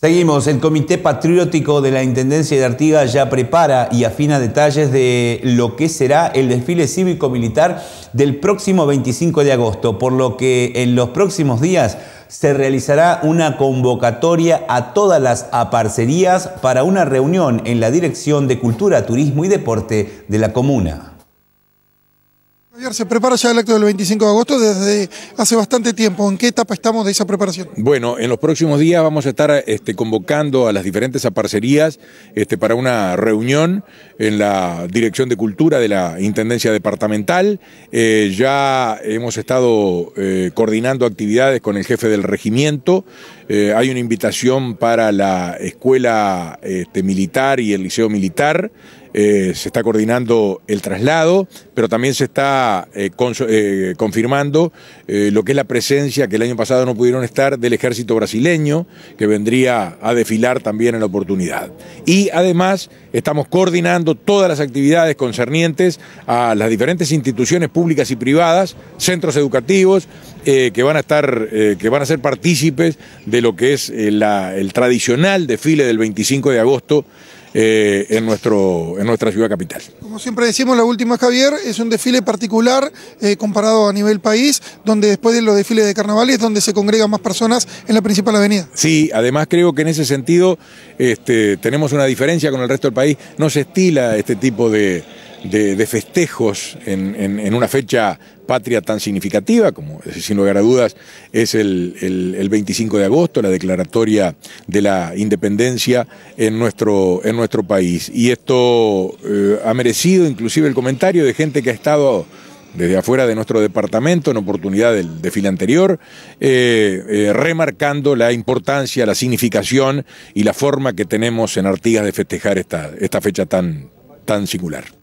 Seguimos, el Comité Patriótico de la Intendencia de Artigas ya prepara y afina detalles de lo que será el desfile cívico-militar del próximo 25 de agosto, por lo que en los próximos días se realizará una convocatoria a todas las aparcerías para una reunión en la Dirección de Cultura, Turismo y Deporte de la Comuna se prepara ya el acto del 25 de agosto desde hace bastante tiempo. ¿En qué etapa estamos de esa preparación? Bueno, en los próximos días vamos a estar este, convocando a las diferentes aparcerías este, para una reunión en la Dirección de Cultura de la Intendencia Departamental. Eh, ya hemos estado eh, coordinando actividades con el jefe del regimiento. Eh, hay una invitación para la escuela este, militar y el liceo militar. Eh, se está coordinando el traslado, pero también se está eh, eh, confirmando lo que es la presencia que el año pasado no pudieron estar del ejército brasileño, que vendría a desfilar también en la oportunidad. Y además estamos coordinando todas las actividades concernientes a las diferentes instituciones públicas y privadas, centros educativos, que van a estar, que van a ser partícipes de lo que es el tradicional desfile del 25 de agosto eh, en, nuestro, en nuestra ciudad capital. Como siempre decimos, la última, Javier, es un desfile particular eh, comparado a nivel país, donde después de los desfiles de carnaval es donde se congregan más personas en la principal avenida. Sí, además creo que en ese sentido este, tenemos una diferencia con el resto del país, no se estila este tipo de de, festejos en, una fecha patria tan significativa, como sin lugar a dudas es el, 25 de agosto, la declaratoria de la independencia en nuestro, país. Y esto eh, ha merecido inclusive el comentario de gente que ha estado desde afuera de nuestro departamento en oportunidad del desfile anterior, eh, eh, remarcando la importancia, la significación y la forma que tenemos en Artigas de festejar esta, fecha tan singular.